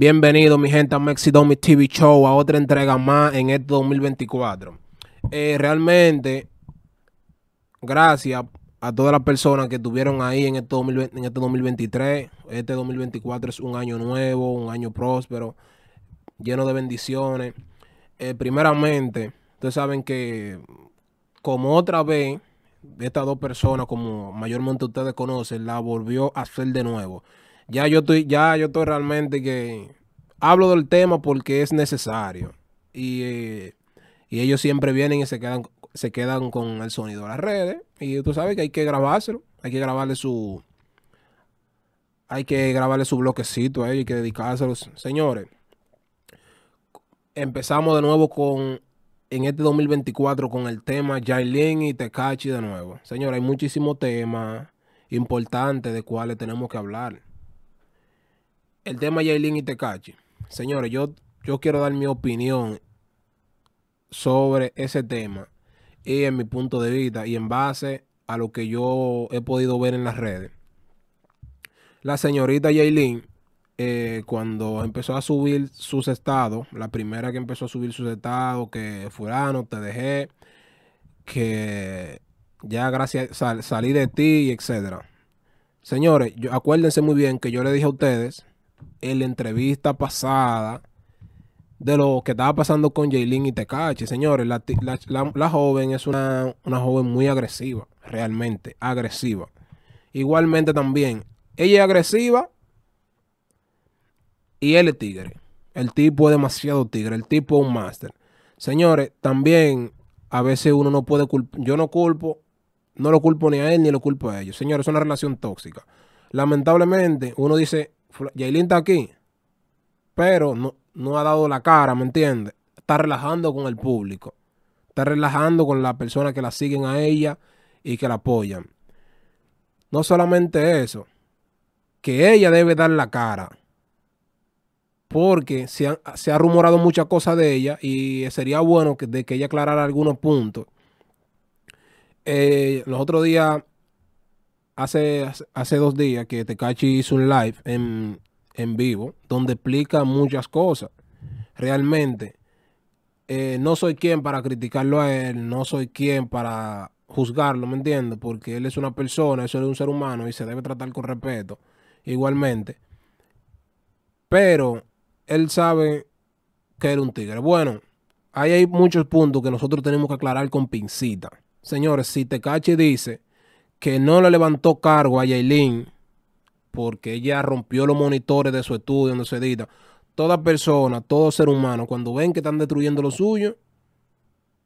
Bienvenido mi gente a Domi TV Show, a otra entrega más en este 2024. Eh, realmente, gracias a todas las personas que estuvieron ahí en este, en este 2023. Este 2024 es un año nuevo, un año próspero, lleno de bendiciones. Eh, primeramente, ustedes saben que como otra vez, estas dos personas, como mayormente ustedes conocen, la volvió a hacer de nuevo. Ya yo estoy, ya yo estoy realmente que hablo del tema porque es necesario. Y, eh, y ellos siempre vienen y se quedan, se quedan con el sonido de las redes. Y tú sabes que hay que grabárselo, hay que grabarle su. Hay que grabarle su bloquecito a ellos, hay que dedicárselo Señores, empezamos de nuevo con en este 2024 con el tema Jailin y Tecachi de nuevo. Señores, hay muchísimos temas importantes de cuales tenemos que hablar el tema Yailin y Tecachi. Señores, yo, yo quiero dar mi opinión sobre ese tema y en mi punto de vista y en base a lo que yo he podido ver en las redes. La señorita Yailin, eh, cuando empezó a subir sus estados, la primera que empezó a subir sus estados, que fulano, te dejé, que ya gracias, salí de ti, etcétera. Señores, acuérdense muy bien que yo le dije a ustedes en la entrevista pasada de lo que estaba pasando con Jaylin y Tecachi. Señores, la, joven es una, una joven muy agresiva, realmente agresiva. Igualmente también, ella es agresiva y él es tigre. El tipo es demasiado tigre, el tipo es un máster. Señores, también a veces uno no puede culpar, yo no culpo, no lo culpo ni a él ni lo culpo a ellos. Señores, es una relación tóxica. Lamentablemente, uno dice, Yailin está aquí, pero no, no ha dado la cara, ¿me entiendes? Está relajando con el público. Está relajando con las personas que la siguen a ella y que la apoyan. No solamente eso, que ella debe dar la cara. Porque se ha, rumorado muchas cosas de ella y sería bueno que, que ella aclarara algunos puntos. Eh, los otros días hace, hace dos días que Tecachi hizo un live en, vivo donde explica muchas cosas. Realmente, eh, no soy quien para criticarlo a él, no soy quien para juzgarlo, ¿me entiendes? Porque él es una persona, eso es un ser humano y se debe tratar con respeto, igualmente. Pero él sabe que era un tigre. Bueno, ahí hay muchos puntos que nosotros tenemos que aclarar con pincita. Señores, si Tecachi dice que no le levantó cargo a Yailin porque ella rompió los monitores de su estudio donde se edita. Toda persona, todo ser humano, cuando ven que están destruyendo lo suyo,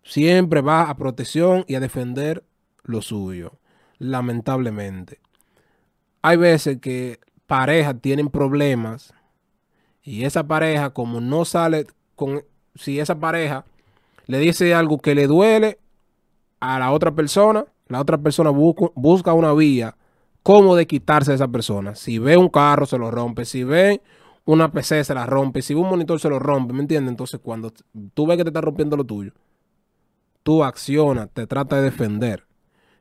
siempre va a protección y a defender lo suyo, lamentablemente. Hay veces que parejas tienen problemas y esa pareja, como no sale con, si esa pareja le dice algo que le duele a la otra persona, la otra persona busca, busca una vía cómo de quitarse a esa persona. Si ve un carro, se lo rompe. Si ve una PC, se la rompe. Si ve un monitor, se lo rompe. ¿Me entiendes? Entonces, cuando tú ves que te está rompiendo lo tuyo, tú accionas, te trata de defender.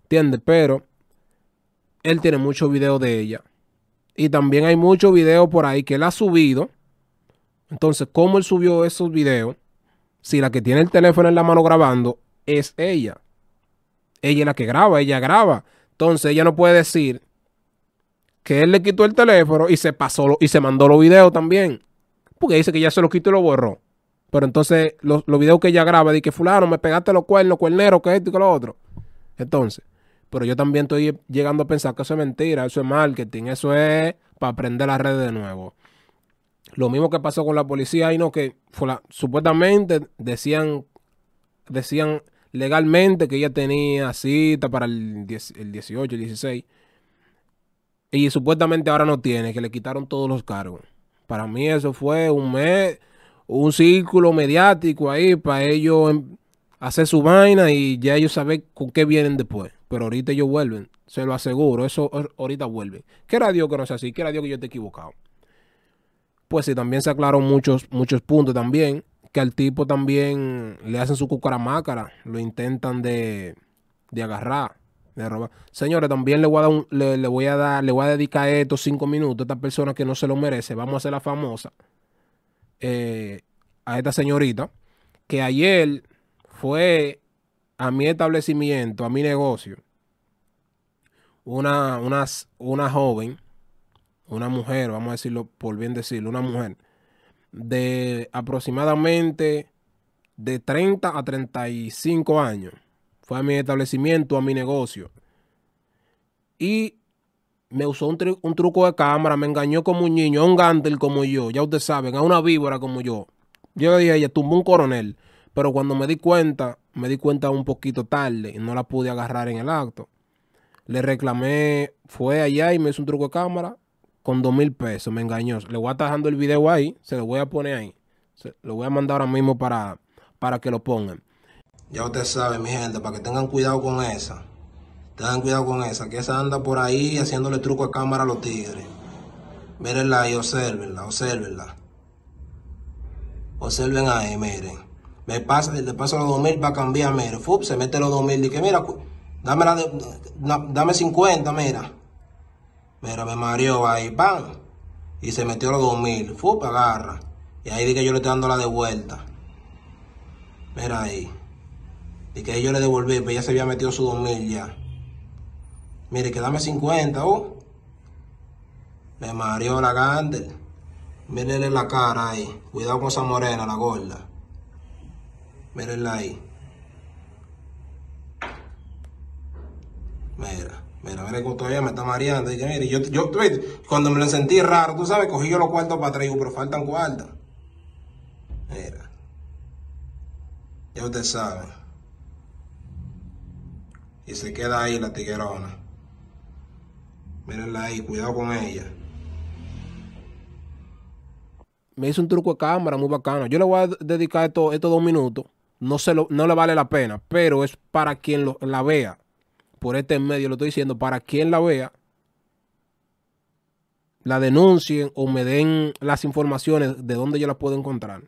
¿Entiendes? Pero él tiene muchos videos de ella. Y también hay muchos videos por ahí que él ha subido. Entonces, ¿cómo él subió esos videos? Si la que tiene el teléfono en la mano grabando es ella ella es la que graba, ella graba. Entonces ella no puede decir que él le quitó el teléfono y se pasó y se mandó los videos también. Porque dice que ya se los quitó y lo borró. Pero entonces los, videos que ella graba, de que fulano, me pegaste los cuernos, cuerneros, que esto y que lo otro. Entonces, pero yo también estoy llegando a pensar que eso es mentira, eso es marketing, eso es para aprender las redes de nuevo. Lo mismo que pasó con la policía, y no que fue supuestamente decían, decían legalmente que ella tenía cita para el, el 18, el 16. Y supuestamente ahora no tiene, que le quitaron todos los cargos. Para mí eso fue un mes, un círculo mediático ahí para ellos em, hacer su vaina y ya ellos saben con qué vienen después. Pero ahorita ellos vuelven, se lo aseguro, eso ahorita vuelven. era Dios que no sea así, era Dios que yo esté equivocado. Pues sí, también se aclararon muchos, muchos puntos también que al tipo también le hacen su cucaramácara, lo intentan de, agarrar, de robar. Señores, también le voy a dar, le, voy a a dedicar estos cinco minutos a esta persona que no se lo merece. Vamos a hacer la famosa eh, a esta señorita que ayer fue a mi establecimiento, a mi negocio, una, una joven, una mujer, vamos a decirlo por bien decirlo, una mujer de aproximadamente de 30 a 35 años. Fue a mi establecimiento, a mi negocio. Y me usó un, truco de cámara, me engañó como un niño, a un gantel como yo, ya ustedes saben, a una víbora como yo. Yo le dije a ella, tumbó un coronel. Pero cuando me di cuenta, me di cuenta un poquito tarde y no la pude agarrar en el acto. Le reclamé, fue allá y me hizo un truco de cámara con dos mil pesos, me engañó. Le voy a estar el video ahí, se lo voy a poner ahí. lo voy a mandar ahora mismo para, para que lo pongan. Ya ustedes saben, mi gente, para que tengan cuidado con esa. Tengan cuidado con esa, que esa anda por ahí haciéndole truco a cámara a los tigres. Mírenla y observenla, observenla. Observen ahí, miren. Me pasa, le paso los 2000 para cambiar, miren. se mete los 2000 y que mira, dame, la dame 50, mira. Mira, me mareó ahí, ¡pam! Y se metió los 2000. fupa agarra. Y ahí dije que yo le estoy dando la de vuelta. Mira ahí. Y que yo le devolví, pero pues ya se había metido su 2000 ya. Mire, que dame 50, ¡oh! Uh. Me mareó la Gander. Mírenle la cara ahí. Cuidado con esa morena, la gorda. Mírenla ahí. Mira. Mira, mira cómo todavía me está mareando. Dije, mire, yo, cuando me lo sentí raro, tú sabes, cogí yo los cuartos para atrás, pero faltan cuartos. Mira. Ya usted sabe. Y se queda ahí la tiguerona. Mírenla ahí, cuidado con ella. Me hizo un truco de cámara muy bacano. Yo le voy a dedicar estos, estos dos minutos. No, se no le vale la pena, pero es para quien la vea por este medio, lo estoy diciendo, para quien la vea, la denuncien o me den las informaciones de dónde yo la puedo encontrar.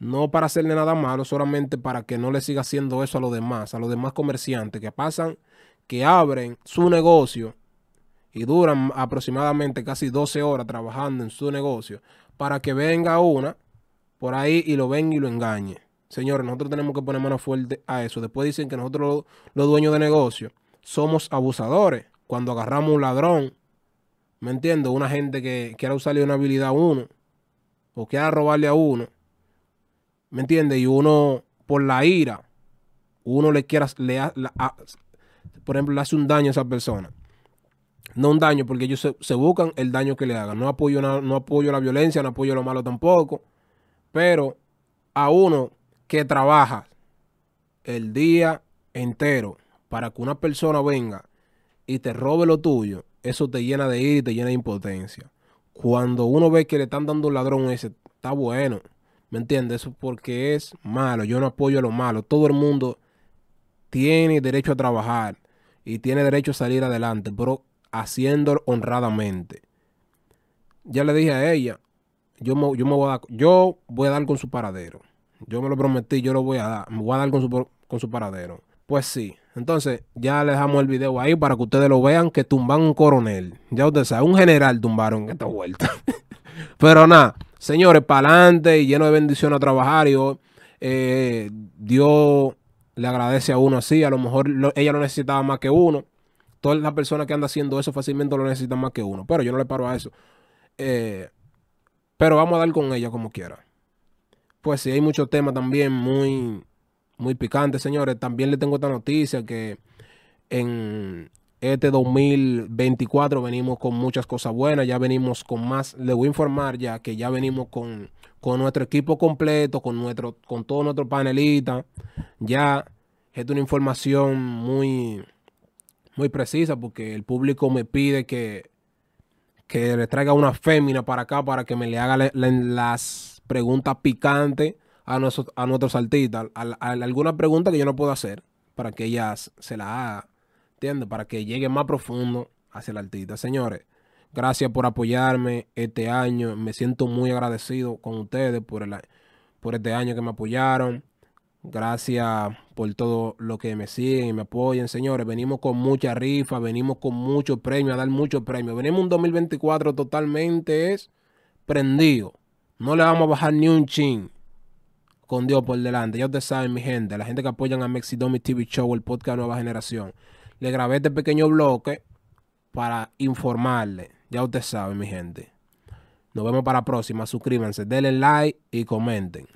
No para hacerle nada malo, solamente para que no le siga haciendo eso a los demás, a los demás comerciantes que pasan, que abren su negocio y duran aproximadamente casi 12 horas trabajando en su negocio, para que venga una por ahí y lo ven y lo engañe. Señores, nosotros tenemos que poner mano fuerte a eso. Después dicen que nosotros, los dueños de negocio, somos abusadores. Cuando agarramos un ladrón, ¿me entiendes? Una gente que quiera usarle una habilidad a uno o quiera robarle a uno, ¿me entiendes? Y uno, por la ira, uno le quiera, le, por ejemplo, le hace un daño a esa persona. No un daño, porque ellos se, buscan el daño que le hagan. No apoyo, no apoyo la violencia, no apoyo lo malo tampoco. Pero a uno que trabajas el día entero para que una persona venga y te robe lo tuyo, eso te llena de ira y te llena de impotencia. Cuando uno ve que le están dando un ladrón ese, está bueno. ¿Me entiendes? Eso porque es malo. Yo no apoyo a lo malo. Todo el mundo tiene derecho a trabajar y tiene derecho a salir adelante, pero haciéndolo honradamente. Ya le dije a ella, yo yo me voy, a, yo voy a dar con su paradero. Yo me lo prometí, yo lo voy a dar. Me voy a dar con su, paradero. Pues sí. Entonces, ya le dejamos el video ahí para que ustedes lo vean que tumban un coronel. Ya ustedes saben, un general tumbaron esta vuelta. Pero nada, señores, para adelante y lleno de bendición a trabajar. Eh, Dios le agradece a uno así. A lo mejor ella lo necesitaba más que uno. Todas las personas que andan haciendo eso fácilmente lo necesitan más que uno. Pero yo no le paro a eso. Eh, pero vamos a dar con ella como quiera. Pues sí, hay muchos temas también muy, muy picantes, señores. También le tengo esta noticia que en este 2024 venimos con muchas cosas buenas, ya venimos con más, le voy a informar ya que ya venimos con, nuestro equipo completo, con, nuestro, con todo nuestro panelista, ya es una información muy, muy precisa porque el público me pide que, que le traiga una fémina para acá para que me le haga las preguntas picantes a, nuestros, a nuestros artistas, algunas preguntas alguna pregunta que yo no puedo hacer para que ellas se la haga, Para que llegue más profundo hacia el artista. Señores, gracias por apoyarme este año. Me siento muy agradecido con ustedes por, por este año que me apoyaron. Gracias por todo lo que me siguen y me apoyen señores. Venimos con mucha rifa, venimos con mucho premio a dar mucho premio Venimos un 2024 totalmente es prendido. No le vamos a bajar ni un chin con Dios por delante. Ya ustedes saben, mi gente, la gente que apoyan a Mexidomi TV Show, el podcast Nueva Generación. Le grabé este pequeño bloque para informarle. Ya ustedes saben, mi gente. Nos vemos para la próxima. Suscríbanse, denle like y comenten.